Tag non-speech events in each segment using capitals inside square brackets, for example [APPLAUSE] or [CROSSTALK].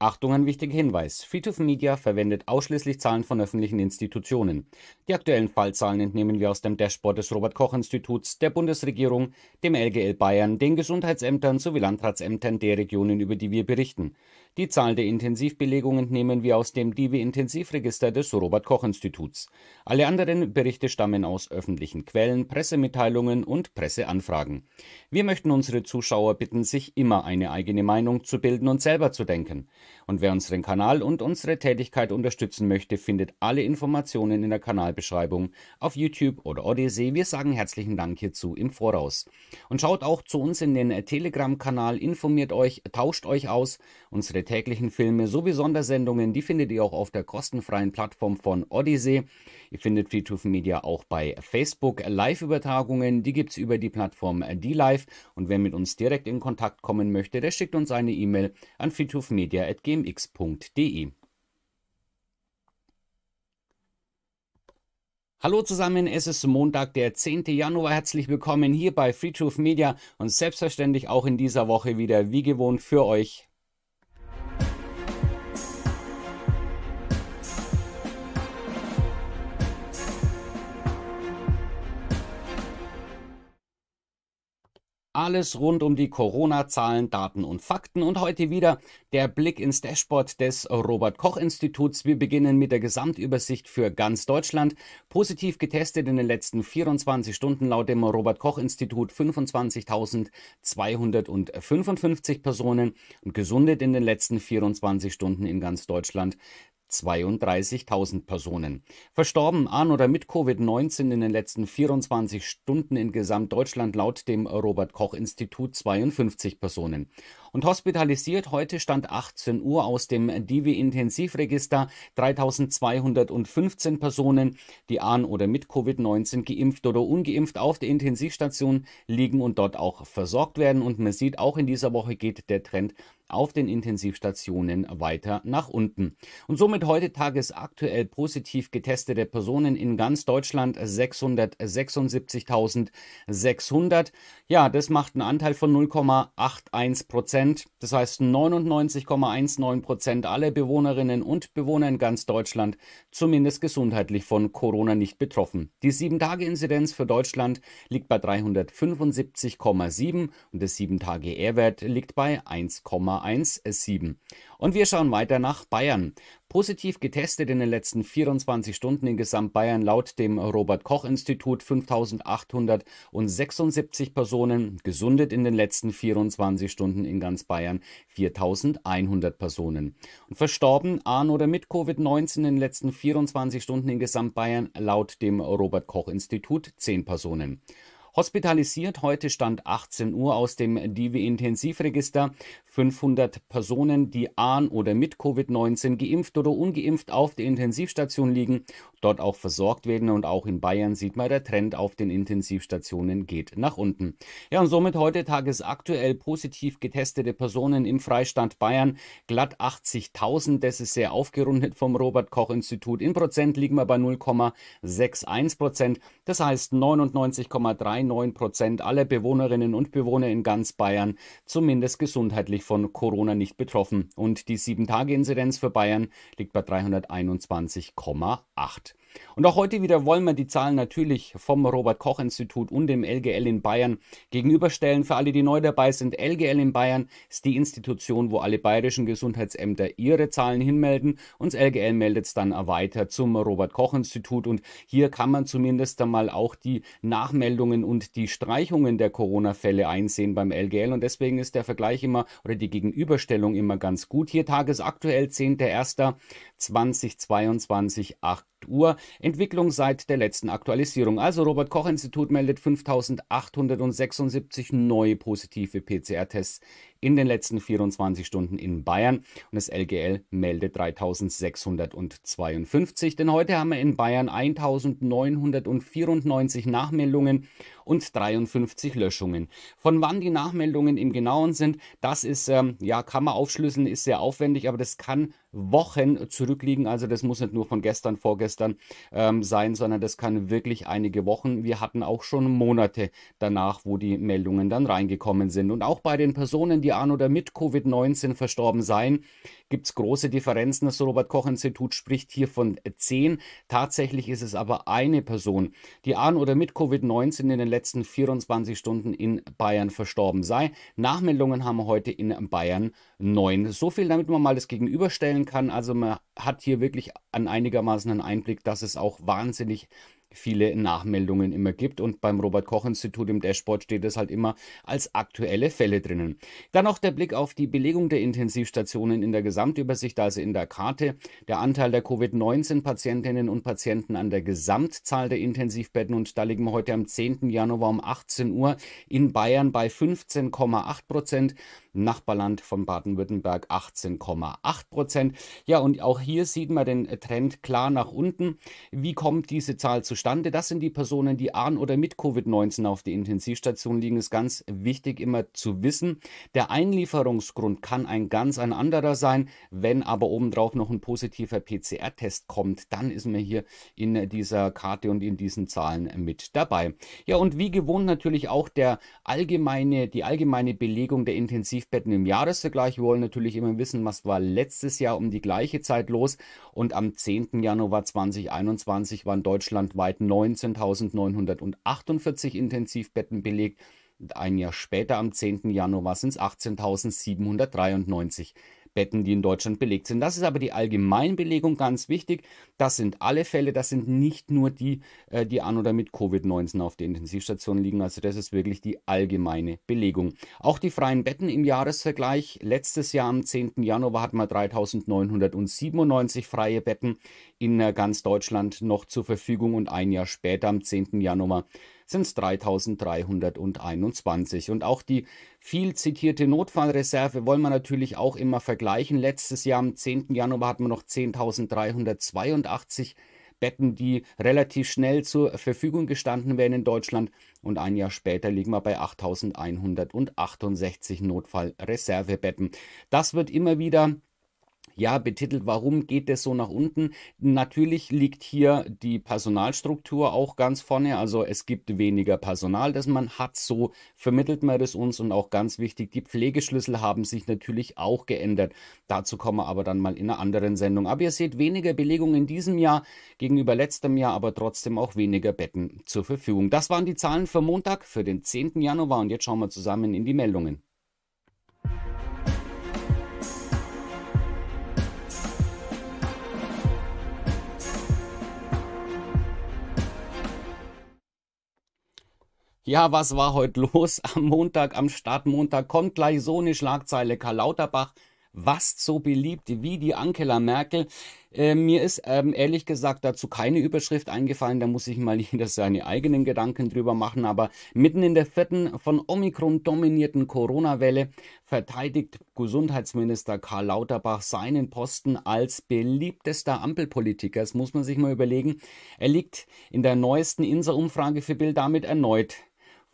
Achtung, ein wichtiger Hinweis. Friedhof Media verwendet ausschließlich Zahlen von öffentlichen Institutionen. Die aktuellen Fallzahlen entnehmen wir aus dem Dashboard des Robert-Koch-Instituts, der Bundesregierung, dem LGL Bayern, den Gesundheitsämtern sowie Landratsämtern der Regionen, über die wir berichten. Die Zahl der Intensivbelegungen nehmen wir aus dem divi intensivregister des Robert-Koch-Instituts. Alle anderen Berichte stammen aus öffentlichen Quellen, Pressemitteilungen und Presseanfragen. Wir möchten unsere Zuschauer bitten, sich immer eine eigene Meinung zu bilden und selber zu denken. Und wer unseren Kanal und unsere Tätigkeit unterstützen möchte, findet alle Informationen in der Kanalbeschreibung auf YouTube oder Odyssee. Wir sagen herzlichen Dank hierzu im Voraus. Und schaut auch zu uns in den Telegram-Kanal, informiert euch, tauscht euch aus. Unsere täglichen Filme sowie Sondersendungen, die findet ihr auch auf der kostenfreien Plattform von Odyssey. Ihr findet Friedhof Media auch bei Facebook. Live-Übertragungen, die es über die Plattform äh, DLive. Und wer mit uns direkt in Kontakt kommen möchte, der schickt uns eine E-Mail an friedhofmedia.gmx.de. Hallo zusammen, es ist Montag, der 10. Januar. Herzlich willkommen hier bei Free Truth Media und selbstverständlich auch in dieser Woche wieder wie gewohnt für euch Alles rund um die Corona-Zahlen, Daten und Fakten und heute wieder der Blick ins Dashboard des Robert Koch Instituts. Wir beginnen mit der Gesamtübersicht für ganz Deutschland. Positiv getestet in den letzten 24 Stunden laut dem Robert Koch Institut 25.255 Personen und gesundet in den letzten 24 Stunden in ganz Deutschland 32.000 Personen. Verstorben an oder mit Covid-19 in den letzten 24 Stunden in Gesamtdeutschland laut dem Robert Koch Institut 52 Personen. Und hospitalisiert heute stand 18 Uhr aus dem Divi Intensivregister 3.215 Personen, die an oder mit Covid-19 geimpft oder ungeimpft auf der Intensivstation liegen und dort auch versorgt werden. Und man sieht, auch in dieser Woche geht der Trend auf den Intensivstationen weiter nach unten. Und somit heute tagesaktuell positiv getestete Personen in ganz Deutschland 676.600. Ja, das macht einen Anteil von 0,81 Prozent. Das heißt, 99,19 Prozent aller Bewohnerinnen und Bewohner in ganz Deutschland zumindest gesundheitlich von Corona nicht betroffen. Die 7-Tage-Inzidenz für Deutschland liegt bei 375,7 und der 7-Tage-R-Wert liegt bei 1,17. Und wir schauen weiter nach Bayern. Positiv getestet in den letzten 24 Stunden in Gesamtbayern laut dem Robert-Koch-Institut 5.876 Personen, gesundet in den letzten 24 Stunden in ganz Bayern 4.100 Personen. Und verstorben an oder mit Covid-19 in den letzten 24 Stunden in Gesamtbayern laut dem Robert-Koch-Institut 10 Personen. Hospitalisiert heute Stand 18 Uhr aus dem divi intensivregister 500 Personen, die an oder mit Covid-19 geimpft oder ungeimpft auf der Intensivstation liegen, dort auch versorgt werden. Und auch in Bayern sieht man, der Trend auf den Intensivstationen geht nach unten. Ja, und somit heute tagesaktuell positiv getestete Personen im Freistaat Bayern glatt 80.000. Das ist sehr aufgerundet vom Robert-Koch-Institut. In Prozent liegen wir bei 0,61 Prozent. Das heißt 99,3 9 Prozent aller Bewohnerinnen und Bewohner in ganz Bayern zumindest gesundheitlich von Corona nicht betroffen und die 7-Tage-Inzidenz für Bayern liegt bei 321,8. Und auch heute wieder wollen wir die Zahlen natürlich vom Robert Koch Institut und dem LGL in Bayern gegenüberstellen. Für alle, die neu dabei sind, LGL in Bayern ist die Institution, wo alle bayerischen Gesundheitsämter ihre Zahlen hinmelden. Und das LGL meldet es dann weiter zum Robert Koch Institut. Und hier kann man zumindest einmal auch die Nachmeldungen und die Streichungen der Corona-Fälle einsehen beim LGL. Und deswegen ist der Vergleich immer oder die Gegenüberstellung immer ganz gut. Hier tagesaktuell 10.01.2022, 8 Uhr. Entwicklung seit der letzten Aktualisierung. Also Robert Koch Institut meldet 5876 neue positive PCR-Tests in den letzten 24 Stunden in Bayern und das LGL meldet 3652. Denn heute haben wir in Bayern 1994 Nachmeldungen und 53 Löschungen. Von wann die Nachmeldungen im Genauen sind, das ist, ähm, ja, kann man aufschlüsseln, ist sehr aufwendig, aber das kann Wochen zurückliegen. Also das muss nicht nur von gestern, vorgestern ähm, sein, sondern das kann wirklich einige Wochen. Wir hatten auch schon Monate danach, wo die Meldungen dann reingekommen sind. Und auch bei den Personen, die an oder mit Covid-19 verstorben seien, gibt es große Differenzen. Das Robert Koch-Institut spricht hier von zehn. Tatsächlich ist es aber eine Person, die an oder mit Covid-19 in den letzten 24 Stunden in Bayern verstorben sei. Nachmeldungen haben heute in Bayern neun. So viel, damit wir mal das Gegenüberstellen empfehlen kann. Also man hat hier wirklich an einigermaßen einen Einblick, dass es auch wahnsinnig viele Nachmeldungen immer gibt und beim Robert Koch Institut im Dashboard steht es halt immer als aktuelle Fälle drinnen. Dann noch der Blick auf die Belegung der Intensivstationen in der Gesamtübersicht, also in der Karte. Der Anteil der Covid-19 Patientinnen und Patienten an der Gesamtzahl der Intensivbetten und da liegen wir heute am 10. Januar um 18 Uhr in Bayern bei 15,8 Prozent. Nachbarland von Baden-Württemberg 18,8 Prozent. Ja, und auch hier sieht man den Trend klar nach unten. Wie kommt diese Zahl zustande? Das sind die Personen, die an oder mit Covid-19 auf der Intensivstation liegen. Ist ganz wichtig immer zu wissen. Der Einlieferungsgrund kann ein ganz ein anderer sein. Wenn aber obendrauf noch ein positiver PCR-Test kommt, dann ist man hier in dieser Karte und in diesen Zahlen mit dabei. Ja, und wie gewohnt natürlich auch der allgemeine, die allgemeine Belegung der Intensivstation Impfbetten im Jahresvergleich. Wir wollen natürlich immer wissen, was war letztes Jahr um die gleiche Zeit los. Und am 10. Januar 2021 waren deutschlandweit 19.948 Intensivbetten belegt. Und ein Jahr später, am 10. Januar, sind es 18.793. Betten, die in Deutschland belegt sind. Das ist aber die Allgemeinbelegung ganz wichtig. Das sind alle Fälle, das sind nicht nur die, äh, die an oder mit Covid-19 auf der Intensivstation liegen. Also das ist wirklich die allgemeine Belegung. Auch die freien Betten im Jahresvergleich. Letztes Jahr am 10. Januar hatten wir 3997 freie Betten in äh, ganz Deutschland noch zur Verfügung und ein Jahr später am 10. Januar sind es 3.321. Und auch die viel zitierte Notfallreserve wollen wir natürlich auch immer vergleichen. Letztes Jahr am 10. Januar hatten wir noch 10.382 Betten, die relativ schnell zur Verfügung gestanden wären in Deutschland. Und ein Jahr später liegen wir bei 8.168 Notfallreservebetten. Das wird immer wieder ja betitelt, warum geht das so nach unten? Natürlich liegt hier die Personalstruktur auch ganz vorne, also es gibt weniger Personal, das man hat, so vermittelt man das uns und auch ganz wichtig, die Pflegeschlüssel haben sich natürlich auch geändert. Dazu kommen wir aber dann mal in einer anderen Sendung. Aber ihr seht weniger Belegung in diesem Jahr gegenüber letztem Jahr, aber trotzdem auch weniger Betten zur Verfügung. Das waren die Zahlen für Montag, für den 10. Januar und jetzt schauen wir zusammen in die Meldungen. Ja, was war heute [LAUGHS] los am Montag, am Startmontag? Kommt gleich so eine Schlagzeile. Karl Lauterbach, was so beliebt wie die Angela Merkel. Äh, mir ist ähm, ehrlich gesagt dazu keine Überschrift eingefallen. Da muss ich mal [LAUGHS] jeder seine eigenen Gedanken drüber machen. Aber mitten in der vierten von Omikron dominierten Corona-Welle verteidigt Gesundheitsminister Karl Lauterbach seinen Posten als beliebtester Ampelpolitiker. Das muss man sich mal überlegen. Er liegt in der neuesten Insa-Umfrage für Bild damit erneut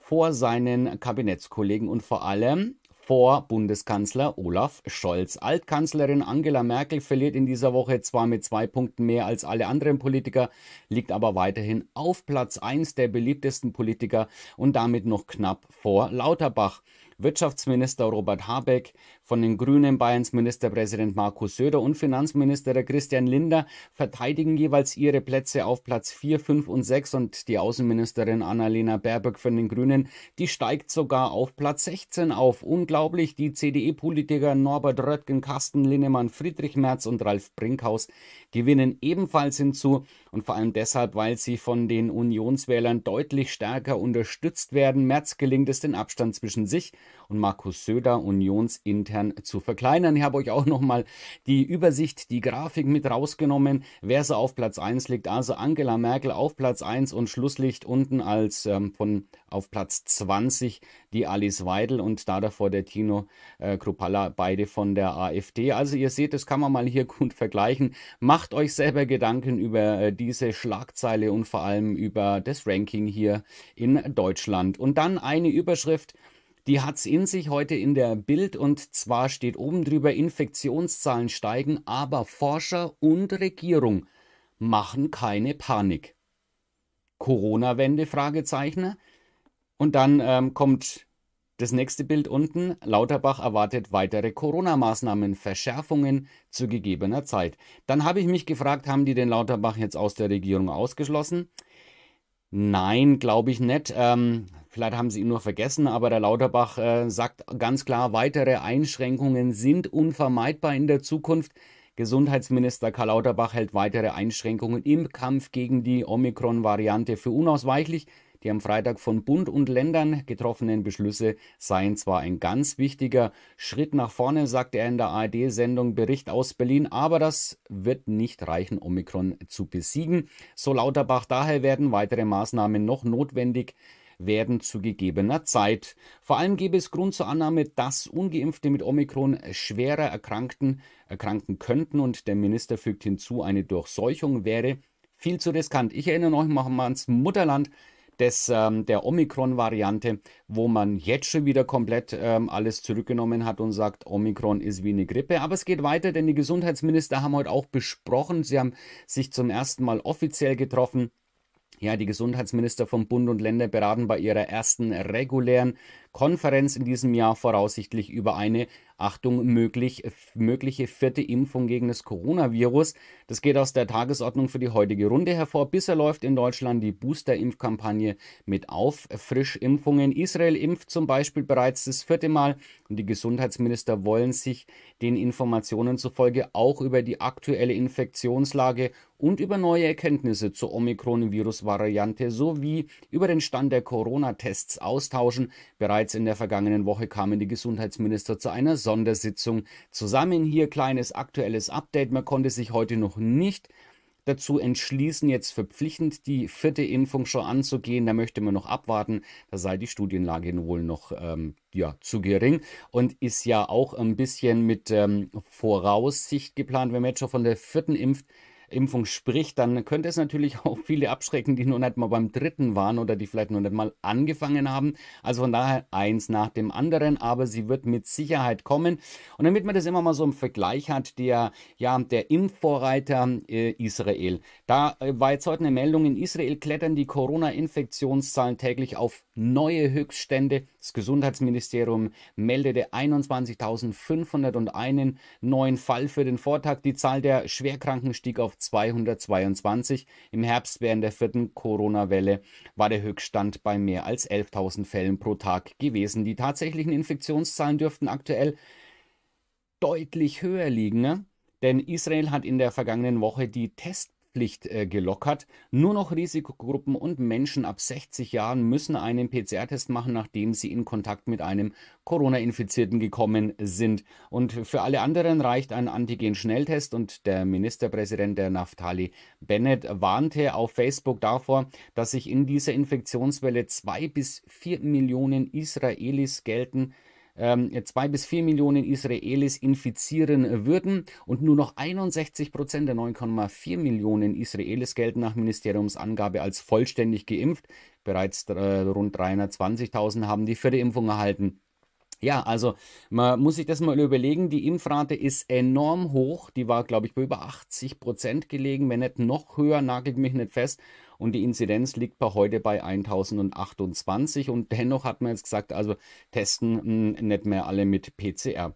vor seinen Kabinettskollegen und vor allem vor Bundeskanzler Olaf Scholz. Altkanzlerin Angela Merkel verliert in dieser Woche zwar mit zwei Punkten mehr als alle anderen Politiker, liegt aber weiterhin auf Platz 1 der beliebtesten Politiker und damit noch knapp vor Lauterbach. Wirtschaftsminister Robert Habeck, von den Grünen Bayerns Ministerpräsident Markus Söder und Finanzminister Christian Linder verteidigen jeweils ihre Plätze auf Platz 4, 5 und 6 und die Außenministerin Annalena Baerbock von den Grünen, die steigt sogar auf Platz 16 auf. Unglaublich, die cde politiker Norbert Röttgen, Carsten Linnemann, Friedrich Merz und Ralf Brinkhaus gewinnen ebenfalls hinzu und vor allem deshalb, weil sie von den Unionswählern deutlich stärker unterstützt werden. Merz gelingt es, den Abstand zwischen sich und Markus Söder unionsintern zu verkleinern. Ich habe euch auch nochmal die Übersicht, die Grafik mit rausgenommen, wer so auf Platz 1 liegt. Also Angela Merkel auf Platz 1 und Schlusslicht unten als ähm, von auf Platz 20 die Alice Weidel und da davor der Tino äh, Kruppalla, beide von der AfD. Also ihr seht, das kann man mal hier [LAUGHS] gut vergleichen. Macht euch selber Gedanken über äh, diese Schlagzeile und vor allem über das Ranking hier in Deutschland. Und dann eine Überschrift, die hat es in sich heute in der Bild und zwar steht oben drüber, Infektionszahlen steigen, aber Forscher und Regierung machen keine Panik. Corona-Wende? Fragezeichen. Und dann ähm, kommt das nächste Bild unten. Lauterbach erwartet weitere Corona-Maßnahmen, Verschärfungen zu gegebener Zeit. Dann habe ich mich gefragt, haben die den Lauterbach jetzt aus der Regierung ausgeschlossen? Nein, glaube ich nicht. Ähm, vielleicht haben sie ihn nur vergessen, aber der Lauterbach äh, sagt ganz klar, weitere Einschränkungen sind unvermeidbar in der Zukunft. Gesundheitsminister Karl Lauterbach hält weitere Einschränkungen im Kampf gegen die Omikron-Variante für unausweichlich. Die am Freitag von Bund und Ländern getroffenen Beschlüsse seien zwar ein ganz wichtiger Schritt nach vorne, sagte er in der ARD-Sendung Bericht aus Berlin, aber das wird nicht reichen, Omikron zu besiegen. So Lauterbach, daher werden weitere Maßnahmen noch notwendig werden zu gegebener Zeit. Vor allem gäbe es Grund zur Annahme, dass ungeimpfte mit Omikron schwerer erkrankten, erkranken könnten und der Minister fügt hinzu, eine Durchseuchung wäre viel zu riskant. Ich erinnere euch mal ans Mutterland des, ähm, der Omikron-Variante, wo man jetzt schon wieder komplett ähm, alles zurückgenommen hat und sagt, Omikron ist wie eine Grippe. Aber es geht weiter, denn die Gesundheitsminister haben heute auch besprochen, sie haben sich zum ersten Mal offiziell getroffen ja, die Gesundheitsminister vom Bund und Länder beraten bei ihrer ersten regulären Konferenz in diesem Jahr voraussichtlich über eine, Achtung, möglich, mögliche vierte Impfung gegen das Coronavirus. Das geht aus der Tagesordnung für die heutige Runde hervor. Bisher läuft in Deutschland die Booster-Impfkampagne mit Auffrischimpfungen. Israel impft zum Beispiel bereits das vierte Mal und die Gesundheitsminister wollen sich den Informationen zufolge auch über die aktuelle Infektionslage und über neue Erkenntnisse zur Omikron-Virus-Variante sowie über den Stand der Corona-Tests austauschen. Bereits in der vergangenen Woche kamen die Gesundheitsminister zu einer Sondersitzung zusammen. Hier kleines aktuelles Update. Man konnte sich heute noch nicht dazu entschließen, jetzt verpflichtend die vierte Impfung schon anzugehen. Da möchte man noch abwarten. Da sei die Studienlage wohl noch ähm, ja, zu gering und ist ja auch ein bisschen mit ähm, Voraussicht geplant, wenn man jetzt schon von der vierten impft Impfung spricht, dann könnte es natürlich [LAUGHS] auch viele abschrecken, die nur nicht mal beim dritten waren oder die vielleicht nur nicht mal angefangen haben. Also von daher eins nach dem anderen, aber sie wird mit Sicherheit kommen. Und damit man das immer mal so im Vergleich hat, der, ja, der Impfvorreiter äh, Israel. Da äh, war jetzt heute eine Meldung, in Israel klettern die Corona-Infektionszahlen täglich auf neue Höchststände. Das Gesundheitsministerium meldete 21.501 neuen Fall für den Vortag. Die Zahl der Schwerkranken stieg auf 222. Im Herbst während der vierten Corona-Welle war der Höchststand bei mehr als 11.000 Fällen pro Tag gewesen. Die tatsächlichen Infektionszahlen dürften aktuell deutlich höher liegen, ne? denn Israel hat in der vergangenen Woche die Test Impfpflicht äh, gelockert. Nur noch Risikogruppen und Menschen ab 60 Jahren müssen einen PCR-Test machen, nachdem sie in Kontakt mit einem Corona-Infizierten gekommen sind. Und für alle anderen reicht ein Antigen-Schnelltest. Und der Ministerpräsident der Naftali Bennett warnte auf Facebook davor, dass sich in dieser Infektionswelle zwei bis vier Millionen Israelis gelten 2 ähm, bis 4 Millionen Israelis infizieren würden und nur noch 61 Prozent der 9,4 Millionen Israelis gelten nach Ministeriumsangabe als vollständig geimpft. Bereits äh, rund 320.000 haben die vierte Impfung erhalten. Ja, also man muss sich das mal überlegen. Die Impfrate ist enorm hoch. Die war, glaube ich, bei über 80 Prozent gelegen, wenn nicht noch höher, nagelt mich nicht fest und die Inzidenz liegt bei heute bei 1028 und dennoch hat man jetzt gesagt, also testen mh, hm, nicht mehr alle mit PCR.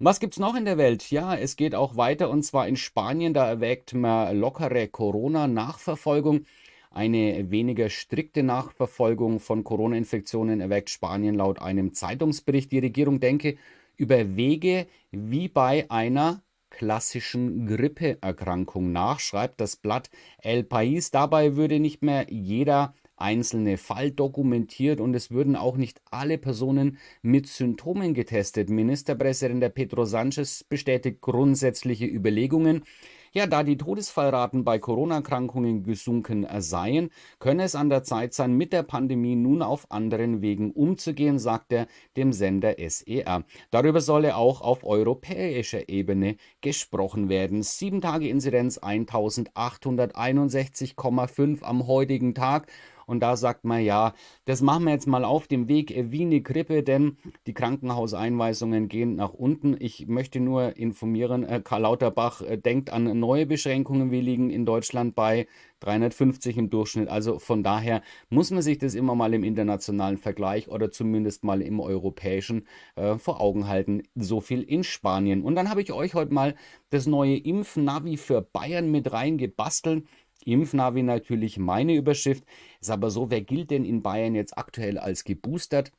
Was gibt es noch in der Welt? Ja, es geht auch weiter und zwar in Spanien, da erwägt man lockere Corona-Nachverfolgung. Eine weniger strikte Nachverfolgung von Corona-Infektionen erwägt Spanien laut einem Zeitungsbericht. Die Regierung denke über Wege wie bei einer klassischen Grippeerkrankung nach, schreibt das Blatt El País. Dabei würde nicht mehr jeder einzelne Fall dokumentiert und es würden auch nicht alle Personen mit Symptomen getestet. Ministerpräsident Pedro Sanchez bestätigt grundsätzliche Überlegungen, ja, da die Todesfallraten bei Corona-Erkrankungen gesunken äh, seien, könne es an der Zeit sein, mit der Pandemie nun auf anderen Wegen umzugehen, sagt er dem Sender SER. Darüber solle auch auf europäischer Ebene gesprochen werden. Sieben Tage Inzidenz 1861,5 am heutigen Tag. Und da sagt man, ja, das machen wir jetzt mal auf dem Weg äh, wie eine Krippe, denn die Krankenhauseinweisungen gehen nach unten. Ich möchte nur informieren, äh, Karl Lauterbach äh, denkt an neue Beschränkungen. Wir liegen in Deutschland bei 350 im Durchschnitt. Also von daher muss man sich das immer mal im internationalen Vergleich oder zumindest mal im europäischen äh, vor Augen halten. So viel in Spanien. Und dann habe ich euch heute mal das neue Impfnavi für Bayern mit reingebastelt. Impfnavi natürlich meine Überschrift. Ist aber so, wer gilt denn in Bayern jetzt aktuell als geboostert?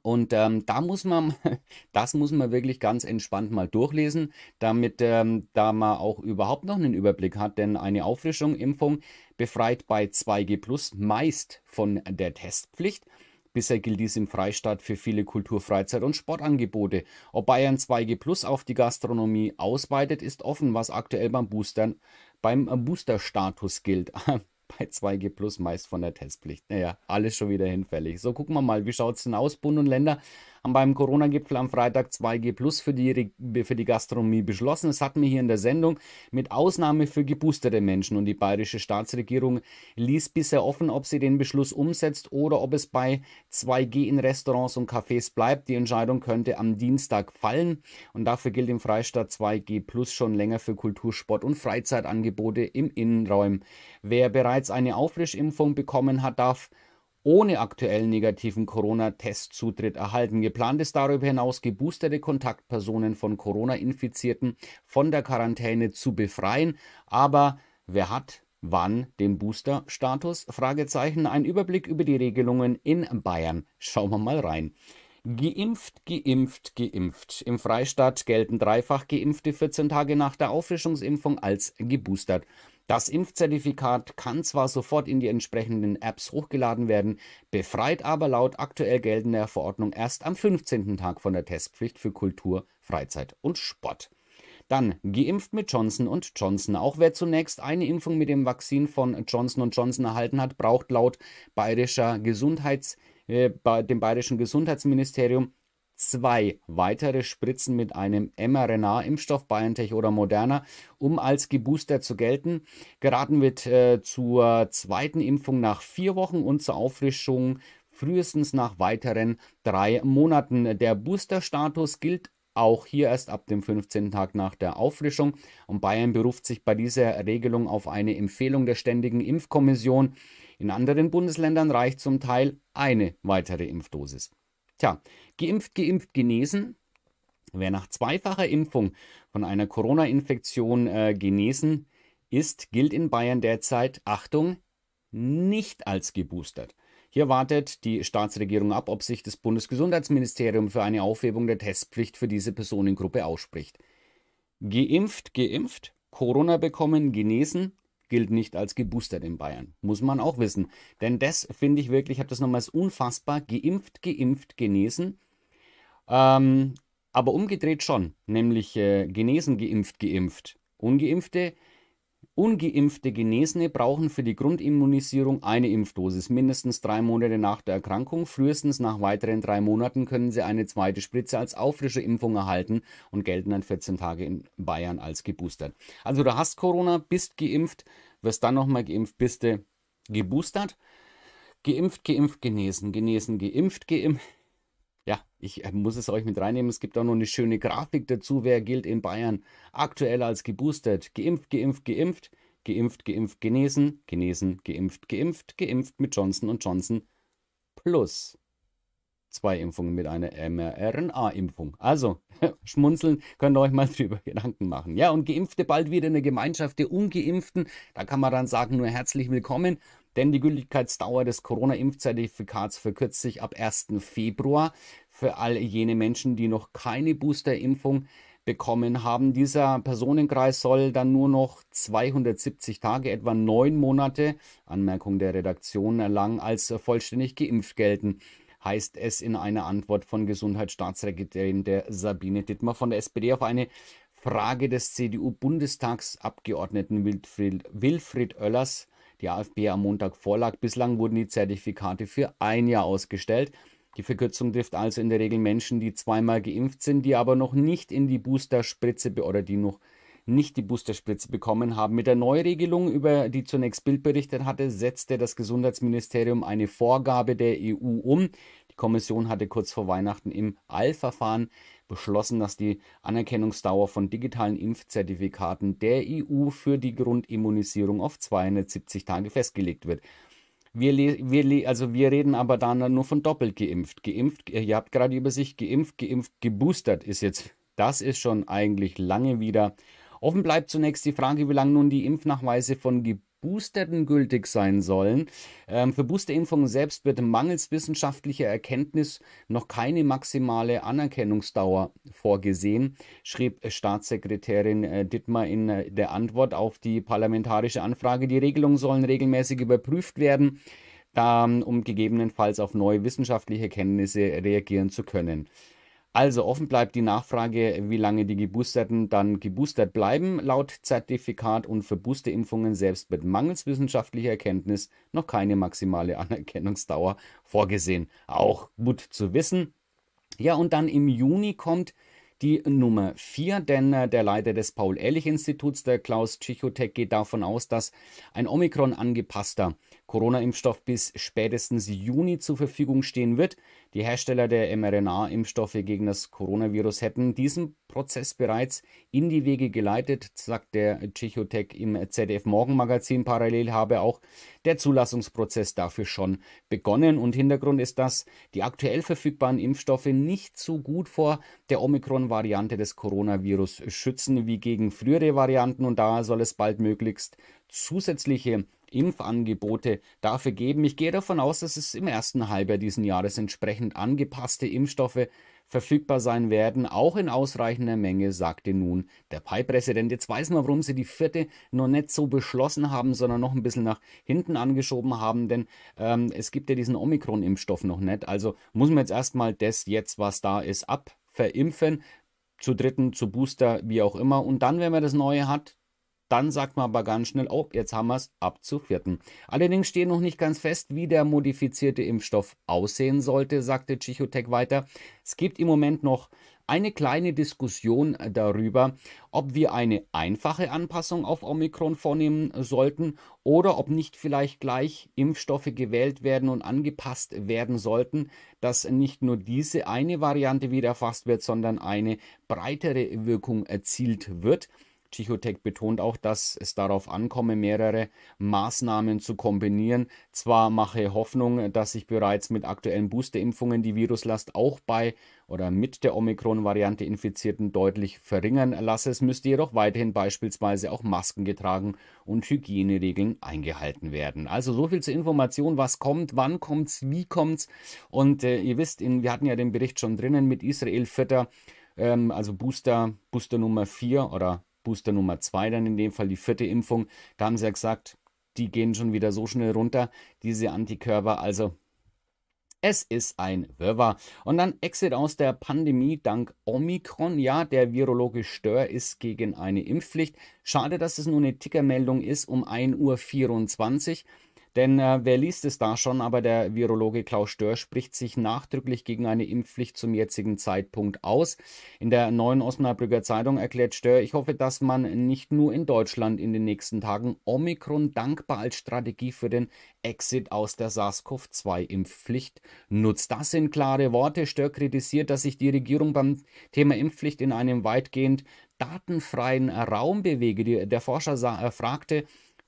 Und ähm, da muss man, [LAUGHS] das muss man wirklich ganz entspannt mal durchlesen, damit ähm, da man auch überhaupt noch einen Überblick hat, denn eine Auffrischung, Impfung befreit bei 2G Plus meist von der Testpflicht. Bisher gilt dies im Freistaat für viele Kultur-, Freizeit- und Sportangebote. Ob Bayern 2G Plus auf die Gastronomie ausweitet, ist offen, was aktuell beim Boostern beim Booster-Status gilt. [LAUGHS] Ah, bei 2G Plus meist von der Testpflicht. Naja, alles schon wieder hinfällig. So, gucken wir mal, wie schaut es denn aus, Bund und Länder? beim Corona-Gipfel am Freitag 2G Plus für die, für die Gastronomie beschlossen. Das hatten wir hier in der Sendung mit Ausnahme für geboosterte Menschen. Und die bayerische Staatsregierung ließ bisher offen, ob sie den Beschluss umsetzt oder ob es bei 2G in Restaurants und Cafés bleibt. Die Entscheidung könnte am Dienstag fallen. Und dafür gilt im Freistaat 2G Plus schon länger für Kultur, Sport und Freizeitangebote im Innenraum. Wer bereits eine Auffrischimpfung bekommen hat, darf ohne aktuellen negativen corona testzutritt erhalten. Geplant ist darüber hinaus, geboosterte Kontaktpersonen von Corona-Infizierten von der Quarantäne zu befreien. Aber wer hat wann den Booster-Status? Fragezeichen. Ein Überblick über die Regelungen in Bayern. Schauen wir mal rein. Geimpft, geimpft, geimpft. Im Freistaat gelten dreifach Geimpfte 14 Tage nach der Auffrischungsimpfung als geboostert. Das Impfzertifikat kann zwar sofort in die entsprechenden Apps hochgeladen werden, befreit aber laut aktuell geltender Verordnung erst am 15. Tag von der Testpflicht für Kultur, Freizeit und Sport. Dann geimpft mit Johnson Johnson. Auch wer zunächst eine Impfung mit dem Vakzin von Johnson Johnson erhalten hat, braucht laut bayerischer Gesundheits, äh, dem bayerischen Gesundheitsministerium zwei weitere Spritzen mit einem mRNA-Impfstoff, BioNTech oder Moderna, um als Gebooster zu gelten. Geraten wird äh, zur zweiten Impfung nach vier Wochen und zur Auffrischung frühestens nach weiteren drei Monaten. Der Booster-Status gilt auch hier erst ab dem 15. Tag nach der Auffrischung. Und Bayern beruft sich bei dieser Regelung auf eine Empfehlung der Ständigen Impfkommission. In anderen Bundesländern reicht zum Teil eine weitere Impfdosis. Tja, Geimpft, geimpft, genesen. Wer nach zweifacher Impfung von einer Corona-Infektion äh, genesen ist, gilt in Bayern derzeit, Achtung, nicht als geboostert. Hier wartet die Staatsregierung ab, ob sich das Bundesgesundheitsministerium für eine Aufhebung der Testpflicht für diese Personengruppe ausspricht. Geimpft, geimpft, Corona bekommen, genesen, gilt nicht als geboostert in Bayern. Muss man auch wissen. Denn das finde ich wirklich, ich habe das nochmals unfassbar, geimpft, geimpft, genesen. Ähm, aber umgedreht schon, nämlich äh, genesen, geimpft, geimpft. Ungeimpfte, ungeimpfte Genesene brauchen für die Grundimmunisierung eine Impfdosis, mindestens drei Monate nach der Erkrankung. Frühestens nach weiteren drei Monaten können sie eine zweite Spritze als auffrische Impfung erhalten und gelten dann 14 Tage in Bayern als geboostert. Also du hast Corona, bist geimpft, wirst dann nochmal geimpft, bist du geboostert. Geimpft, geimpft, genesen, genesen, geimpft, geimpft ich äh, muss es euch mit reinnehmen, es gibt auch noch eine schöne Grafik dazu, wer gilt in Bayern aktuell als geboostert. Geimpft, geimpft, geimpft, geimpft, geimpft, genesen, genesen, geimpft, geimpft, geimpft mit Johnson Johnson plus zwei Impfungen mit einer mRNA-Impfung. Also, [LAUGHS] schmunzeln, könnt ihr euch mal drüber Gedanken machen. Ja, und Geimpfte bald wieder in der Gemeinschaft der Ungeimpften. Da kann man dann sagen, nur herzlich willkommen, denn die Gültigkeitsdauer des Corona-Impfzertifikats verkürzt sich ab 1. Februar für all jene Menschen, die noch keine Boosterimpfung bekommen haben. Dieser Personenkreis soll dann nur noch 270 Tage, etwa neun Monate, Anmerkung der Redaktion, lang als vollständig geimpft gelten heißt es in einer Antwort von Gesundheitsstaatssekretärin der Sabine Dittmer von der SPD auf eine Frage des CDU-Bundestagsabgeordneten Wilfried, Wilfried Oellers, die AfD am Montag vorlag. Bislang wurden die Zertifikate für ein Jahr ausgestellt. Die Verkürzung trifft also in der Regel Menschen, die zweimal geimpft sind, die aber noch nicht in die Boosterspritze oder die noch nicht die Boosterspritze bekommen haben. Mit der Neuregelung, über die zunächst Bild berichtet hatte, setzte das Gesundheitsministerium eine Vorgabe der EU um. Die Kommission hatte kurz vor Weihnachten im Eilverfahren beschlossen, dass die Anerkennungsdauer von digitalen Impfzertifikaten der EU für die Grundimmunisierung auf 270 Tage festgelegt wird. Wir, wir, also wir reden aber dann nur von doppelt geimpft. Geimpft, äh, ihr habt gerade über sich geimpft, geimpft, geboostert ist jetzt. Das ist schon eigentlich lange wieder. Offen bleibt zunächst die Frage, wie lange nun die Impfnachweise von geboostert Boosterten gültig sein sollen. Ähm, für Boosterimpfungen selbst wird mangels wissenschaftlicher Erkenntnis noch keine maximale Anerkennungsdauer vorgesehen, schrieb Staatssekretärin äh, Dittmar in äh, der Antwort auf die parlamentarische Anfrage. Die Regelungen sollen regelmäßig überprüft werden, da, ähm, um gegebenenfalls auf neue wissenschaftliche Erkenntnisse reagieren zu können. Also offen bleibt die Nachfrage, wie lange die Geboosterten dann geboostert bleiben. Laut Zertifikat und für Boosterimpfungen selbst mit mangels wissenschaftlicher Erkenntnis noch keine maximale [LAUGHS] Anerkennungsdauer vorgesehen. Auch gut zu wissen. Ja, und dann im Juni kommt die Nummer 4, denn äh, der Leiter des Paul-Ehrlich-Instituts, der Klaus Tschichotek, geht davon aus, dass ein Omikron angepasster Corona-Impfstoff bis spätestens Juni zur Verfügung stehen wird. Die Hersteller der mRNA-Impfstoffe gegen das Coronavirus hätten diesen Prozess bereits in die Wege geleitet, sagt der Chichotec im ZDF Morgenmagazin. Parallel habe auch der Zulassungsprozess dafür schon begonnen. Und Hintergrund ist, dass die aktuell verfügbaren Impfstoffe nicht so gut vor der Omikron-Variante des Coronavirus schützen wie gegen frühere Varianten. Und da soll es bald möglichst zusätzliche Impfangebote dafür geben. Ich gehe davon aus, dass es im ersten Halbjahr diesen Jahres entsprechend angepasste Impfstoffe verfügbar sein werden, auch in ausreichender Menge, sagte nun der Pai-Präsident. Jetzt weiß man, warum sie die vierte noch nicht so beschlossen haben, sondern noch ein bisschen nach hinten angeschoben haben, denn ähm, es gibt ja diesen Omikron-Impfstoff noch nicht. Also muss man jetzt erstmal das jetzt, was da ist, abverimpfen zu dritten, zu Booster, wie auch immer. Und dann, wenn man das Neue hat, dann sagt man aber ganz schnell, oh, jetzt haben wir es ab zu vierten. Allerdings steht noch nicht ganz fest, wie der modifizierte Impfstoff aussehen sollte, sagte Chichotec weiter. Es gibt im Moment noch eine kleine Diskussion darüber, ob wir eine einfache Anpassung auf Omikron vornehmen sollten oder ob nicht vielleicht gleich Impfstoffe gewählt werden und angepasst werden sollten, dass nicht nur diese eine Variante wieder erfasst wird, sondern eine breitere Wirkung erzielt wird. Chichotec betont auch, dass es darauf ankomme, mehrere Maßnahmen zu kombinieren. Zwar mache Hoffnung, dass sich bereits mit aktuellen Boosterimpfungen die Viruslast auch bei oder mit der Omikron-Variante Infizierten deutlich verringern lasse. Es müsste jedoch weiterhin beispielsweise auch Masken getragen und Hygieneregeln eingehalten werden. Also so viel zur Information, was kommt, wann kommt's, wie kommt's. Und äh, ihr wisst, in, wir hatten ja den Bericht schon drinnen mit Israel Vierter, ähm, also Booster, Booster Nummer 4 oder Booster Nummer 2 dann in dem Fall, die vierte Impfung. Da haben sie ja gesagt, die gehen schon wieder so schnell runter, diese Antikörper. Also es ist ein Wirrwarr. Und dann Exit aus der Pandemie dank Omikron. Ja, der virologische Stör ist gegen eine Impfpflicht. Schade, dass es nur eine Tickermeldung ist um 1.24 Uhr. Denn äh, wer liest es da schon, aber der Virologe Klaus Stör spricht sich nachdrücklich gegen eine Impfpflicht zum jetzigen Zeitpunkt aus. In der neuen Osnabrücker Zeitung erklärt Stör, ich hoffe, dass man nicht nur in Deutschland in den nächsten Tagen Omikron dankbar als Strategie für den Exit aus der SARS-CoV-2-Impfpflicht nutzt. Das sind klare Worte. Stör kritisiert, dass sich die Regierung beim Thema Impfpflicht in einem weitgehend datenfreien Raum bewege. der Forscher äh, fragte,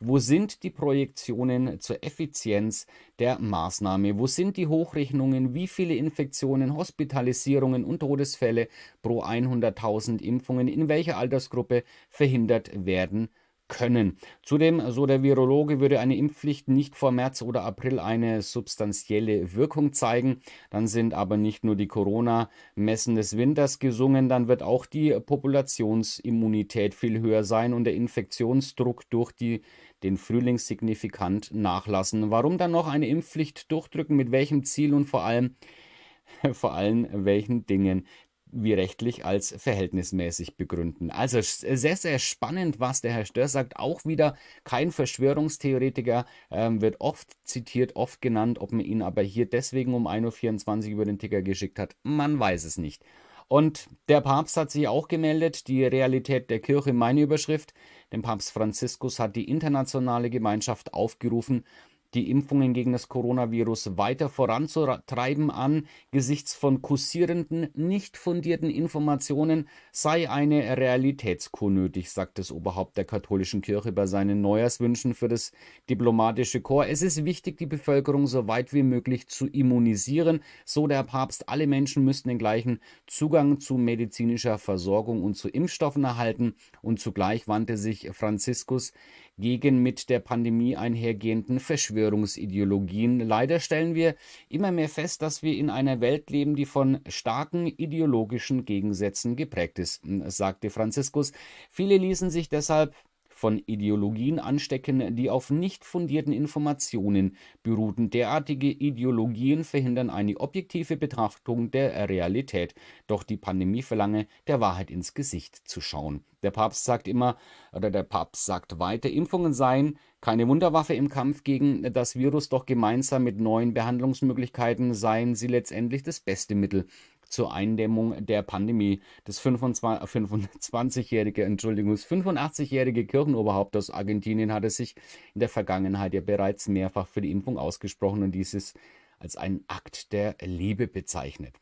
wo sind die Projektionen zur Effizienz der Maßnahme? Wo sind die Hochrechnungen? Wie viele Infektionen, Hospitalisierungen und Todesfälle pro 100.000 Impfungen in welcher Altersgruppe verhindert werden? können. Zudem, so der Virologe, würde eine Impfpflicht nicht vor März oder April eine substanzielle Wirkung zeigen. Dann sind aber nicht nur die Corona-Messen des Winters gesungen, dann wird auch die Populationsimmunität viel höher sein und der Infektionsdruck durch die, den Frühling signifikant nachlassen. Warum dann noch eine Impfpflicht durchdrücken? Mit welchem Ziel und vor allem [LAUGHS] vor allem welchen Dingen wie rechtlich als verhältnismäßig begründen. Also äh, sehr, sehr spannend, was der Herr Stör sagt. Auch wieder kein Verschwörungstheoretiker, ähm, wird oft zitiert, oft genannt. Ob man ihn aber hier deswegen um 1.24 Uhr über den Ticker geschickt hat, man weiß es nicht. Und der Papst hat sich auch gemeldet, die Realität der Kirche, meine Überschrift. Denn Papst Franziskus hat die internationale Gemeinschaft aufgerufen, die Impfungen gegen das Coronavirus weiter voranzutreiben. Angesichts von kursierenden, nicht fundierten Informationen sei eine Realitätskur nötig, sagt das Oberhaupt der katholischen Kirche bei seinen Neujahrswünschen für das diplomatische Korps. Es ist wichtig, die Bevölkerung so weit wie möglich zu immunisieren, so der Papst. Alle Menschen müssten den gleichen Zugang zu medizinischer Versorgung und zu Impfstoffen erhalten und zugleich wandte sich Franziskus gegen mit der Pandemie einhergehenden Verschwörungsideologien. Leider stellen wir immer mehr fest, dass wir in einer Welt leben, die von starken ideologischen Gegensätzen geprägt ist, sagte Franziskus. Viele ließen sich deshalb von Ideologien anstecken, die auf nicht fundierten Informationen beruhten. Derartige Ideologien verhindern eine objektive Betrachtung der Realität, doch die Pandemie verlange, der Wahrheit ins Gesicht zu schauen. Der Papst sagt immer, oder der Papst sagt weiter, Impfungen seien keine Wunderwaffe im Kampf gegen das Virus, doch gemeinsam mit neuen Behandlungsmöglichkeiten seien sie letztendlich das beste Mittel zur Eindämmung der Pandemie. Das 25-jährige, äh, Entschuldigung, das 85-jährige Kirchenoberhaupt aus Argentinien hatte sich in der Vergangenheit ja bereits mehrfach für die Impfung ausgesprochen und dieses als einen Akt der Liebe bezeichnet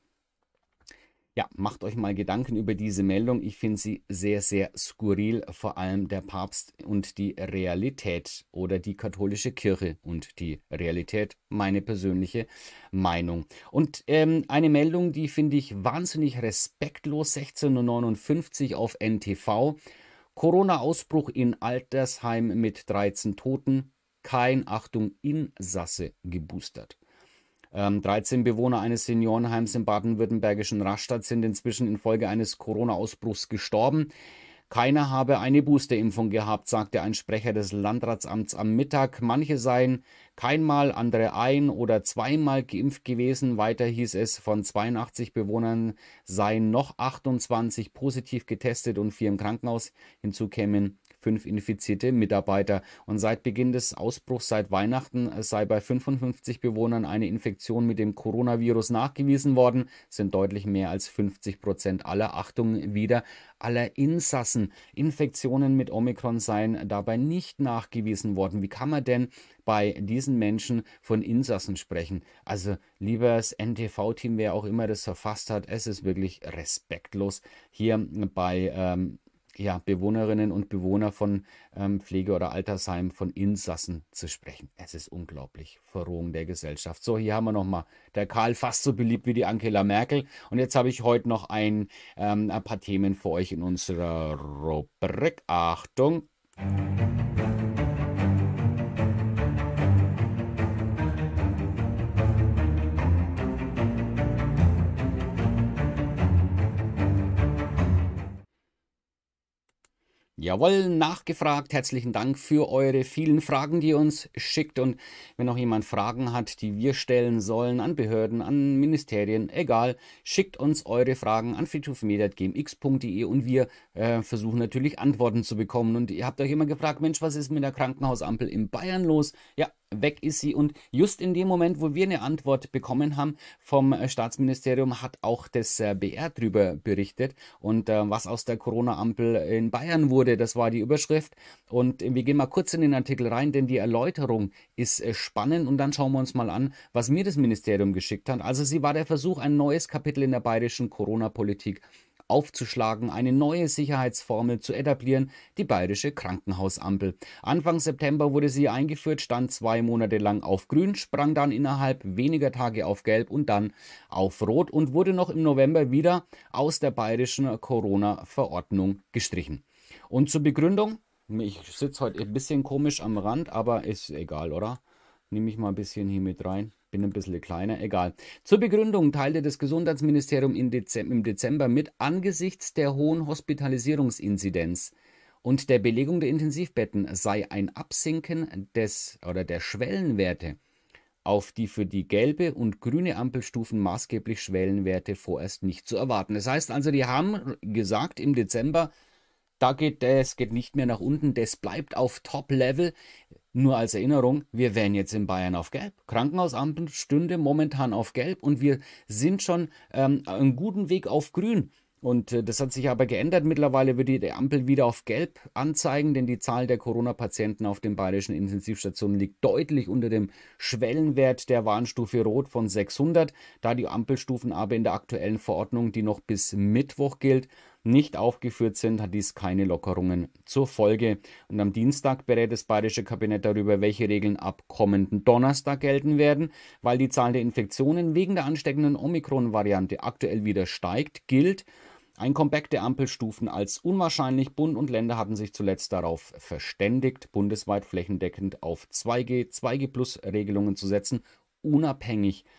ja, macht euch mal Gedanken über diese Meldung. Ich finde sie sehr, sehr skurril, vor allem der Papst und die Realität oder die katholische Kirche und die Realität, meine persönliche Meinung. Und ähm, eine Meldung, die finde ich wahnsinnig respektlos, 16.59 Uhr auf NTV. Corona-Ausbruch in Altersheim mit 13 Toten, kein Achtung Insasse geboostert. Ähm, 13 Bewohner eines Seniorenheims im baden-württembergischen Rastatt sind inzwischen infolge eines Corona-Ausbruchs gestorben. Keiner habe eine Boosterimpfung gehabt, sagte ein Sprecher des Landratsamts am Mittag. Manche seien keinmal, andere ein- oder zweimal geimpft gewesen. Weiter hieß es, von 82 Bewohnern seien noch 28 positiv getestet und vier im Krankenhaus. Hinzu kämen fünf infizierte Mitarbeiter. Und seit Beginn des Ausbruchs seit Weihnachten äh, sei bei 55 Bewohnern eine Infektion mit dem Coronavirus nachgewiesen worden, sind deutlich mehr als 50 Prozent aller Achtung wieder aller Insassen. Infektionen mit Omikron seien dabei nicht nachgewiesen worden. Wie kann man denn bei diesen Menschen von Insassen sprechen? Also liebes NTV-Team, wer auch immer das verfasst hat, es ist wirklich respektlos, hier bei ähm, ja, Bewohnerinnen und Bewohner von ähm, Pflege- oder Altersheimen, von Insassen zu sprechen. Es ist unglaublich. Verrohung der Gesellschaft. So, hier haben wir nochmal der Karl fast so beliebt wie die Angela Merkel. Und jetzt habe ich heute noch ein, ähm, ein paar Themen für euch in unserer Rubrik. Achtung! Jawohl, nachgefragt. Herzlichen Dank für eure vielen Fragen, die ihr uns schickt. Und wenn noch jemand Fragen hat, die wir stellen sollen an Behörden, an Ministerien, egal, schickt uns eure Fragen an friedhofmedia.gmx.de und wir äh, versuchen natürlich Antworten zu bekommen. Und ihr habt euch immer gefragt, Mensch, was ist mit der Krankenhausampel in Bayern los? Ja, weg ist sie. Und just in dem Moment, wo wir eine Antwort bekommen haben vom äh, Staatsministerium, hat auch das äh, BR drüber berichtet. Und äh, was aus der Corona-Ampel in Bayern wurde, das war die Überschrift. Und wir gehen mal kurz in den Artikel rein, denn die Erläuterung ist äh, spannend. Und dann schauen wir uns mal an, was mir das Ministerium geschickt hat. Also sie war der Versuch, ein neues Kapitel in der bayerischen Corona-Politik aufzuschlagen, eine neue Sicherheitsformel zu etablieren, die bayerische Krankenhausampel. Anfang September wurde sie eingeführt, stand zwei Monate lang auf grün, sprang dann innerhalb weniger Tage auf gelb und dann auf rot und wurde noch im November wieder aus der bayerischen Corona-Verordnung gestrichen. Und zur Begründung, ich sitze heute ein bisschen komisch am Rand, aber ist egal, oder? Nehme ich mal ein bisschen hier mit rein. Bin ein bisschen kleiner, egal. Zur Begründung teilte das Gesundheitsministerium Dezember, im Dezember mit, angesichts der hohen Hospitalisierungsinzidenz und der Belegung der Intensivbetten sei ein Absinken des oder der Schwellenwerte auf die für die gelbe und grüne Ampelstufen maßgeblich Schwellenwerte vorerst nicht zu erwarten. Das heißt also, die haben gesagt im Dezember, da geht es geht nicht mehr nach unten, das bleibt auf Top Level. Nur als Erinnerung, wir wären jetzt in Bayern auf Gelb. Krankenhausampel stünde momentan auf Gelb und wir sind schon ähm, einen guten Weg auf Grün. Und äh, das hat sich aber geändert. Mittlerweile wird die Ampel wieder auf Gelb anzeigen, denn die Zahl der Corona-Patienten auf den bayerischen Intensivstationen liegt deutlich unter dem Schwellenwert der Warnstufe Rot von 600. Da die Ampelstufen aber in der aktuellen Verordnung, die noch bis Mittwoch gilt, nicht aufgeführt sind, hat dies keine Lockerungen zur Folge. Und am Dienstag berät das bayerische Kabinett darüber, welche Regeln ab kommenden Donnerstag gelten werden. Weil die Zahl der Infektionen wegen der ansteckenden Omikron-Variante aktuell wieder steigt, gilt, ein Comeback der Ampelstufen als unwahrscheinlich. Bund und Länder hatten sich zuletzt darauf verständigt, bundesweit flächendeckend auf 2G, 2G-Plus-Regelungen zu setzen, unabhängig von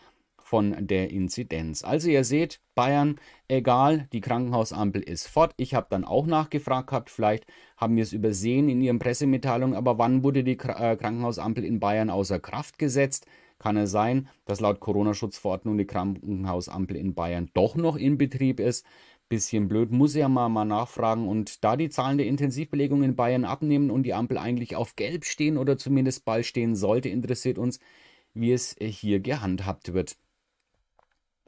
von der Inzidenz. Also ihr seht, Bayern, egal, die Krankenhausampel ist fort. Ich habe dann auch nachgefragt gehabt, vielleicht haben wir es übersehen in ihren Pressemitteilungen, aber wann wurde die äh, Krankenhausampel in Bayern außer Kraft gesetzt? Kann es sein, dass laut Corona-Schutzverordnung die Krankenhausampel in Bayern doch noch in Betrieb ist? Bisschen blöd, muss ja mal, mal nachfragen. Und da die Zahlen der Intensivbelegung in Bayern abnehmen und die Ampel eigentlich auf Gelb stehen oder zumindest bald stehen sollte, interessiert uns, wie es äh, hier gehandhabt wird.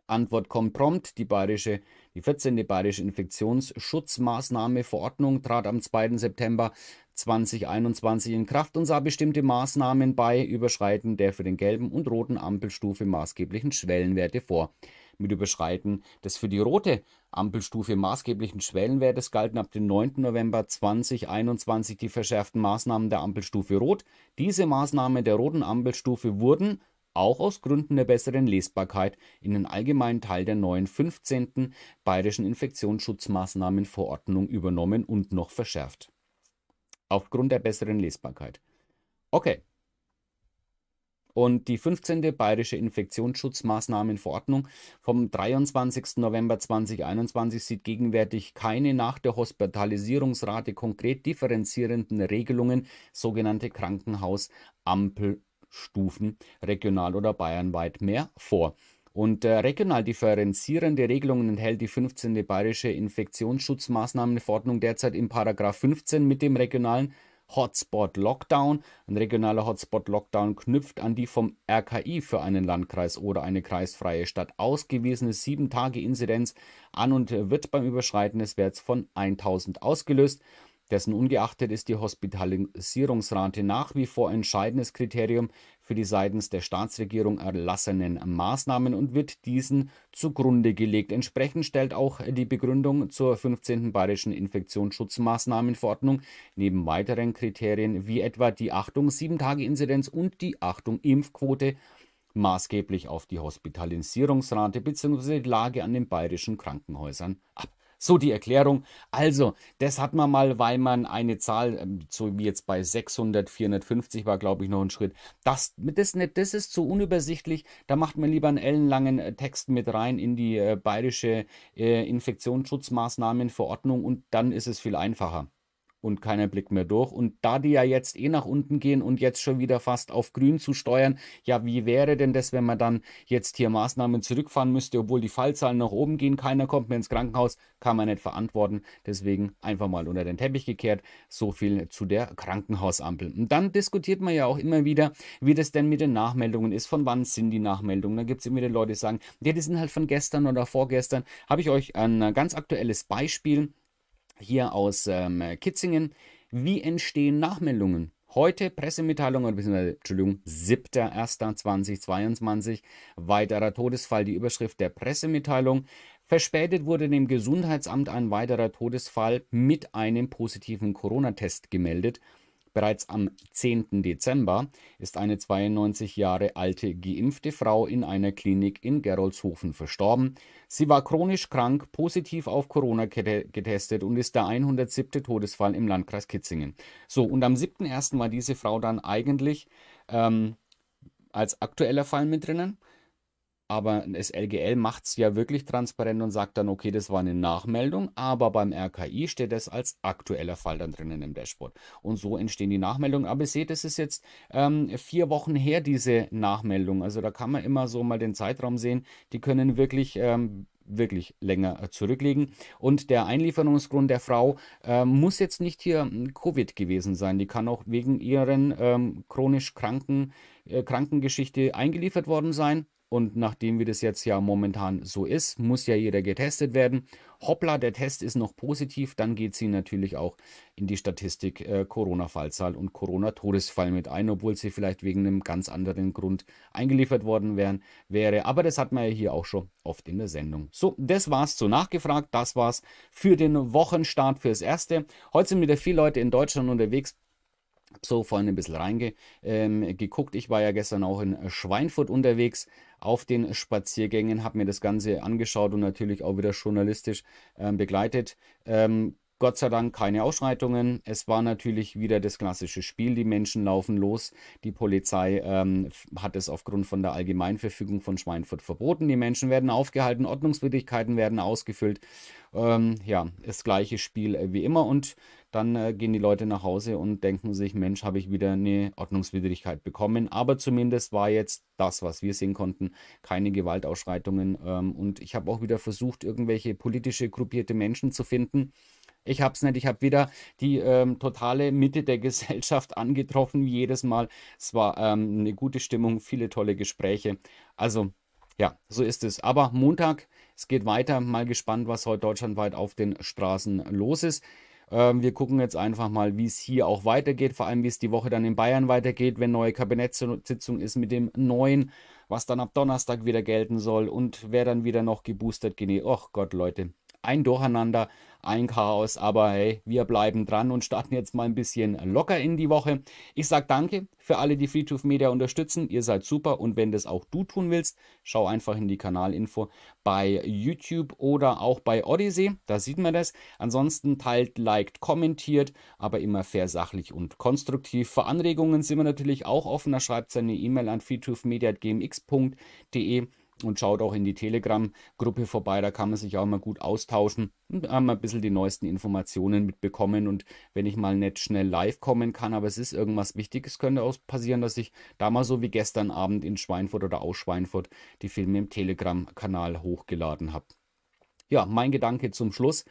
Antwort kommt prompt. Die bayerische, die 14. bayerische Infektionsschutzmaßnahmeverordnung trat am 2. September 2021 in Kraft und sah bestimmte Maßnahmen bei Überschreiten der für den gelben und roten Ampelstufe maßgeblichen Schwellenwerte vor. Mit Überschreiten des für die rote Ampelstufe maßgeblichen Schwellenwertes galten ab dem 9. November 2021 die verschärften Maßnahmen der Ampelstufe Rot. Diese Maßnahmen der roten Ampelstufe wurden auch aus Gründen der besseren Lesbarkeit in den allgemeinen Teil der neuen 15. Bayerischen Infektionsschutzmaßnahmenverordnung übernommen und noch verschärft. Aufgrund der besseren Lesbarkeit. Okay. Und die 15. Bayerische Infektionsschutzmaßnahmenverordnung vom 23. November 2021 sieht gegenwärtig keine nach der Hospitalisierungsrate konkret differenzierenden Regelungen, sogenannte Krankenhausampel, Stufen regional oder bayernweit mehr vor. Und äh, regional differenzierende Regelungen enthält die 15. Bayerische Infektionsschutzmaßnahmenverordnung derzeit im Paragraph 15 mit dem regionalen Hotspot Lockdown. Ein regionaler Hotspot Lockdown knüpft an die vom RKI für einen Landkreis oder eine kreisfreie Stadt ausgewiesene 7-Tage-Inzidenz an und wird beim Überschreiten des Werts von 1000 ausgelöst. Dessen ungeachtet ist die Hospitalisierungsrate nach wie vor entscheidendes Kriterium für die seitens der Staatsregierung erlassenen Maßnahmen und wird diesen zugrunde gelegt. Entsprechend stellt auch die Begründung zur 15. Bayerischen Infektionsschutzmaßnahmenverordnung neben weiteren Kriterien wie etwa die Achtung 7-Tage-Inzidenz und die Achtung Impfquote maßgeblich auf die Hospitalisierungsrate bzw. die Lage an den bayerischen Krankenhäusern ab. So die Erklärung. Also, das hat man mal, weil man eine Zahl, ähm, so wie jetzt bei 600, 450 war, glaube ich, noch ein Schritt. Das, das, das ist zu unübersichtlich. Da macht man lieber einen ellenlangen äh, Text mit rein in die äh, bayerische äh, Infektionsschutzmaßnahmenverordnung und dann ist es viel einfacher und keiner blickt mehr durch. Und da die ja jetzt eh nach unten gehen und jetzt schon wieder fast auf grün zu steuern, ja, wie wäre denn das, wenn man dann jetzt hier Maßnahmen zurückfahren müsste, obwohl die Fallzahlen nach oben gehen, keiner kommt mehr ins Krankenhaus, kann man nicht verantworten. Deswegen einfach mal unter den Teppich gekehrt. So viel zu der Krankenhausampel. Und dann diskutiert man ja auch immer wieder, wie das denn mit den Nachmeldungen ist, von wann sind die Nachmeldungen. Da gibt es immer wieder Leute, die sagen, ja, die sind halt von gestern oder vorgestern. Habe ich euch ein ganz aktuelles Beispiel hier aus ähm, Kitzingen. Wie entstehen Nachmeldungen? Heute Pressemitteilung, oder beziehungsweise, Entschuldigung, 7.1.2022, weiterer Todesfall, die Überschrift der Pressemitteilung. Verspätet wurde dem Gesundheitsamt ein weiterer Todesfall mit einem positiven Corona-Test gemeldet. Bereits am 10. Dezember ist eine 92 Jahre alte geimpfte Frau in einer Klinik in Gerolzhofen verstorben. Sie war chronisch krank, positiv auf Corona getestet und ist der 107. Todesfall im Landkreis Kitzingen. So, und am 7.1. war diese Frau dann eigentlich ähm, als aktueller Fall mit drinnen. Aber das LGL macht es ja wirklich transparent und sagt dann, okay, das war eine Nachmeldung, aber beim RKI steht das als aktueller Fall dann drinnen im Dashboard. Und so entstehen die Nachmeldungen. Aber ihr seht, es ist jetzt ähm, vier Wochen her, diese Nachmeldung. Also da kann man immer so mal den Zeitraum sehen. Die können wirklich ähm, wirklich länger äh, zurücklegen. Und der Einlieferungsgrund der Frau äh, muss jetzt nicht hier hm, Covid gewesen sein. Die kann auch wegen ihren ähm, chronisch kranken äh, Krankengeschichte eingeliefert worden sein. Und nachdem wie das jetzt ja momentan so ist, muss ja jeder getestet werden. Hoppla, der Test ist noch positiv, dann geht sie natürlich auch in die Statistik äh, Corona-Fallzahl und Corona-Todesfall mit ein, obwohl sie vielleicht wegen einem ganz anderen Grund eingeliefert worden wären, wäre. Aber das hat man ja hier auch schon oft in der Sendung. So, das war's zu nachgefragt. Das war's für den Wochenstart fürs Erste. Heute sind wieder viele Leute in Deutschland unterwegs so vorhin ein bisschen reingeguckt. Ähm, ich war ja gestern auch in Schweinfurt unterwegs auf den Spaziergängen, habe mir das Ganze angeschaut und natürlich auch wieder journalistisch ähm, begleitet. Ähm, Gott sei Dank keine Ausschreitungen. Es war natürlich wieder das klassische Spiel. Die Menschen laufen los. Die Polizei ähm, hat es aufgrund von der Allgemeinverfügung von Schweinfurt verboten. Die Menschen werden aufgehalten, Ordnungswidrigkeiten werden ausgefüllt. Ähm, ja, das gleiche Spiel äh, wie immer und dann äh, gehen die Leute nach Hause und denken sich, Mensch, habe ich wieder eine Ordnungswidrigkeit bekommen. Aber zumindest war jetzt das, was wir sehen konnten, keine Gewaltausschreitungen. Ähm, und ich habe auch wieder versucht, irgendwelche politische gruppierte Menschen zu finden. Ich habe es nicht. Ich habe wieder die ähm, totale Mitte der [LAUGHS] Gesellschaft angetroffen, wie jedes Mal. Es war ähm, eine gute Stimmung, viele tolle Gespräche. Also, ja, so ist es. Aber Montag es geht weiter. Mal gespannt, was heute deutschlandweit auf den Straßen los ist. Ähm, wir gucken jetzt einfach mal, wie es hier auch weitergeht, vor allem wie es die Woche dann in Bayern weitergeht, wenn neue Kabinettssitzung ist mit dem neuen, was dann ab Donnerstag wieder gelten soll und wer dann wieder noch geboostert genäht. Och Gott, Leute, ein Durcheinander ein Chaos. Aber hey, wir bleiben dran und starten jetzt mal ein bisschen locker in die Woche. Ich sage danke für alle, die Friedhof Media unterstützen. Ihr seid super und wenn das auch du tun willst, schau einfach in die Kanalinfo bei YouTube oder auch bei Odyssey. Da sieht man das. Ansonsten teilt, liked, kommentiert, aber immer fair, sachlich und konstruktiv. Für Anregungen sind wir natürlich auch offen. Da schreibt seine E-Mail an friedhofmedia.gmx.de und schaut auch in die Telegram-Gruppe vorbei. Da kann man sich auch mal gut austauschen und haben ein bisschen die neuesten Informationen mitbekommen. Und wenn ich mal nicht schnell live kommen kann, aber es ist irgendwas Wichtiges, könnte auch passieren, dass ich da mal so wie gestern Abend in Schweinfurt oder aus Schweinfurt die Filme im Telegram-Kanal hochgeladen habe. Ja, mein Gedanke zum Schluss.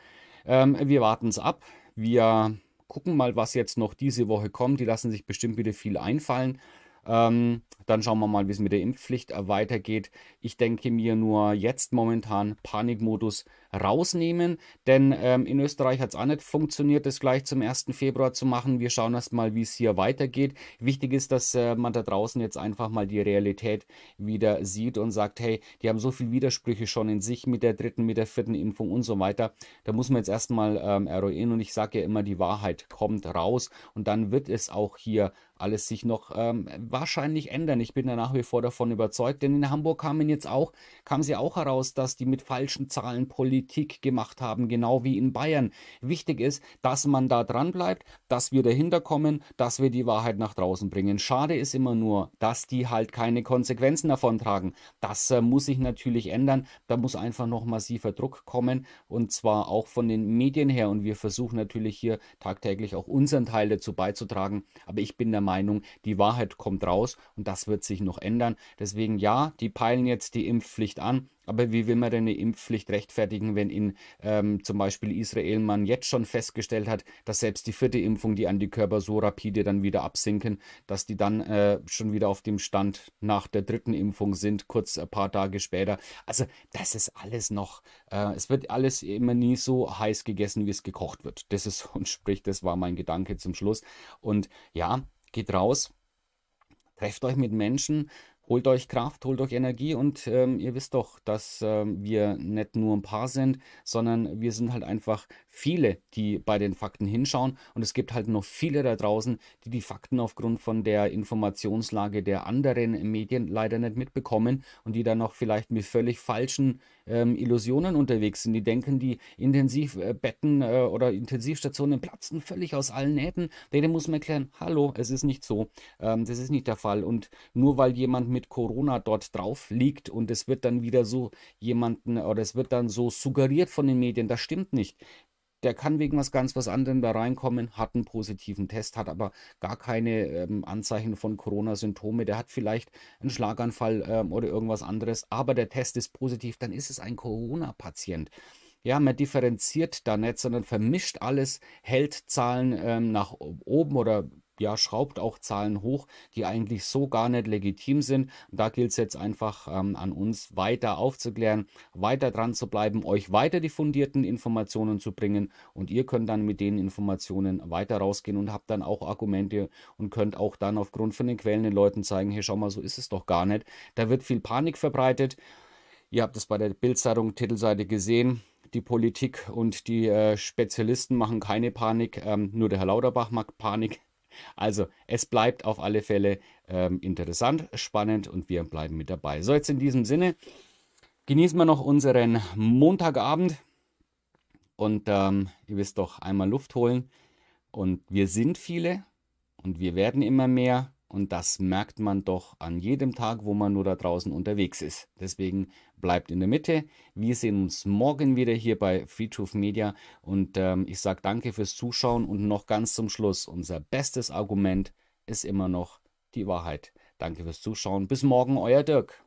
Ähm, wir warten es ab. Wir gucken mal, was jetzt noch diese Woche kommt. Die lassen sich bestimmt wieder viel einfallen. Ähm, dann schauen wir mal, wie es mit der Impfpflicht äh, weitergeht. Ich denke mir nur jetzt momentan Panikmodus rausnehmen, denn ähm, in Österreich hat es auch nicht funktioniert, das gleich zum 1. Februar zu machen. Wir schauen erstmal, wie es hier weitergeht. Wichtig ist, dass äh, man da draußen jetzt einfach mal die Realität wieder sieht und sagt, hey, die haben so viele Widersprüche schon in sich mit der dritten, mit der vierten Impfung und so weiter. Da muss man jetzt erstmal ähm, eruieren und ich sage ja immer, die Wahrheit kommt raus und dann wird es auch hier alles sich noch ähm, wahrscheinlich ändern. Ich bin da nach wie vor davon überzeugt, denn in Hamburg kamen jetzt auch, kam sie auch heraus, dass die mit falschen Zahlen politisch Politik gemacht haben, genau wie in Bayern. Wichtig ist, dass man da dran bleibt, dass wir dahinter kommen, dass wir die Wahrheit nach draußen bringen. Schade ist immer nur, dass die halt keine Konsequenzen davon tragen. Das äh, muss sich natürlich ändern. Da muss einfach noch massiver Druck kommen und zwar auch von den Medien her. Und wir versuchen natürlich hier tagtäglich auch unseren Teil dazu beizutragen. Aber ich bin der Meinung, die Wahrheit kommt raus und das wird sich noch ändern. Deswegen ja, die peilen jetzt die Impfpflicht an. Aber wie will man denn eine Impfpflicht rechtfertigen, wenn in ähm, zum Beispiel Israel man jetzt schon festgestellt hat, dass selbst die vierte Impfung die Antikörper so rapide dann wieder absinken, dass die dann äh, schon wieder auf dem Stand nach der dritten Impfung sind, kurz ein äh, paar Tage später. Also das ist alles noch, äh, es wird alles immer nie so heiß gegessen, wie es gekocht wird. Das ist [LAUGHS] und sprich, das war mein Gedanke zum Schluss. Und ja, geht raus, trefft euch mit Menschen, holt euch Kraft, holt euch Energie und ähm, ihr wisst doch, dass ähm, wir nicht nur ein paar sind, sondern wir sind halt einfach viele, die bei den Fakten hinschauen und es gibt halt noch viele da draußen, die die Fakten aufgrund von der Informationslage der anderen Medien leider nicht mitbekommen und die dann noch vielleicht mit völlig falschen ähm, Illusionen unterwegs sind. Die denken, die Intensivbetten äh, äh, oder Intensivstationen platzen völlig aus allen Nähten. Denen muss man erklären, hallo, es ist nicht so, ähm, das ist nicht der Fall und nur weil jemand mit Corona dort drauf liegt und es wird dann wieder so jemanden oder es wird dann so suggeriert von den Medien, das stimmt nicht. Der kann wegen was ganz was anderem da reinkommen, hat einen positiven Test, hat aber gar keine ähm, Anzeichen von Corona-Symptome. Der hat vielleicht einen Schlaganfall ähm, oder irgendwas anderes, aber der Test ist positiv, dann ist es ein Corona-Patient ja, man differenziert da nicht, sondern vermischt alles, hält Zahlen ähm, nach oben oder ja, schraubt auch Zahlen hoch, die eigentlich so gar nicht legitim sind. Da gilt es jetzt einfach ähm, an uns weiter aufzuklären, weiter dran zu bleiben, euch weiter die fundierten Informationen zu bringen und ihr könnt dann mit den Informationen weiter rausgehen und habt dann auch Argumente und könnt auch dann aufgrund von den Quellen den Leuten zeigen, hey, schau mal, so ist es doch gar nicht. Da wird viel Panik verbreitet. Ihr habt es bei der Bildzeitung Titelseite gesehen die Politik und die äh, Spezialisten machen keine Panik, ähm, nur der Herr Lauterbach macht Panik. Also es bleibt auf alle Fälle ähm, interessant, spannend und wir bleiben mit dabei. So, jetzt in diesem Sinne, genießen wir noch unseren Montagabend und ähm, ihr wisst doch, einmal Luft holen. Und wir sind viele und wir werden immer mehr. Und das merkt man doch an jedem Tag, wo man nur da draußen unterwegs ist. Deswegen bleibt in der Mitte. Wir sehen uns morgen wieder hier bei Friedhof Media. Und ähm, ich sage danke fürs Zuschauen. Und noch ganz zum Schluss, unser bestes Argument ist immer noch die Wahrheit. Danke fürs Zuschauen. Bis morgen, euer Dirk.